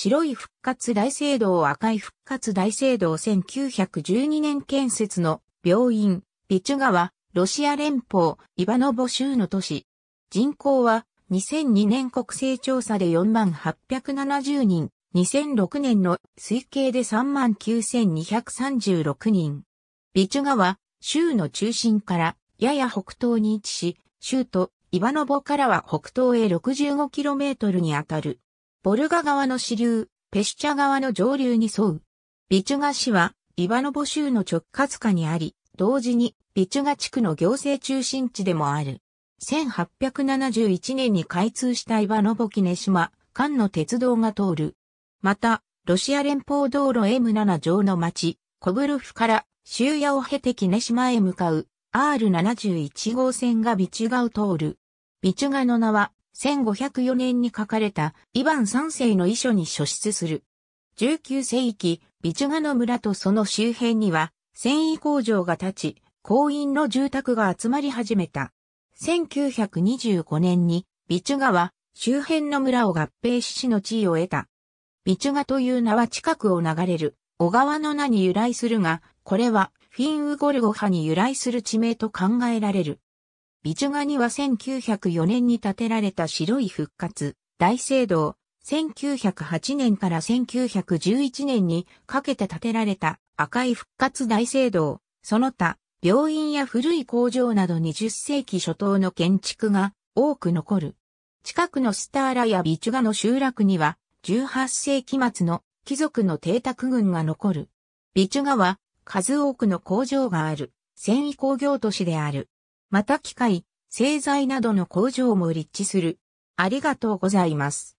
白い復活大聖堂赤い復活大聖堂1912年建設の病院、ビチュガロシア連邦、イバノボ州の都市。人口は、2002年国勢調査で4870万人、2006年の推計で39236人。ビチュガ州の中心からやや北東に位置し、州都イバノボからは北東へ 65km にあたる。ボルガ川の支流、ペシチャ川の上流に沿う。ビチュガ市は、イバノボ州の直轄下にあり、同時に、ビチュガ地区の行政中心地でもある。1871年に開通したイバノボキネ島、間の鉄道が通る。また、ロシア連邦道路 M7 上の町、コブルフから、州屋を経てキネ島へ向かう、R71 号線がビチュガを通る。ビチュガの名は、1504年に書かれたイヴァン三世の遺書に書出する。19世紀、ビチュガの村とその周辺には、繊維工場が建ち、工員の住宅が集まり始めた。1925年に、ビチュガは周辺の村を合併し市の地位を得た。ビチュガという名は近くを流れる、小川の名に由来するが、これはフィンウゴルゴ派に由来する地名と考えられる。ビチュガには1904年に建てられた白い復活、大聖堂、1908年から1911年にかけて建てられた赤い復活大聖堂、その他、病院や古い工場など20世紀初頭の建築が多く残る。近くのスターラやビチュガの集落には18世紀末の貴族の邸宅群が残る。ビチュガは数多くの工場がある繊維工業都市である。また機械、製材などの工場も立地する。ありがとうございます。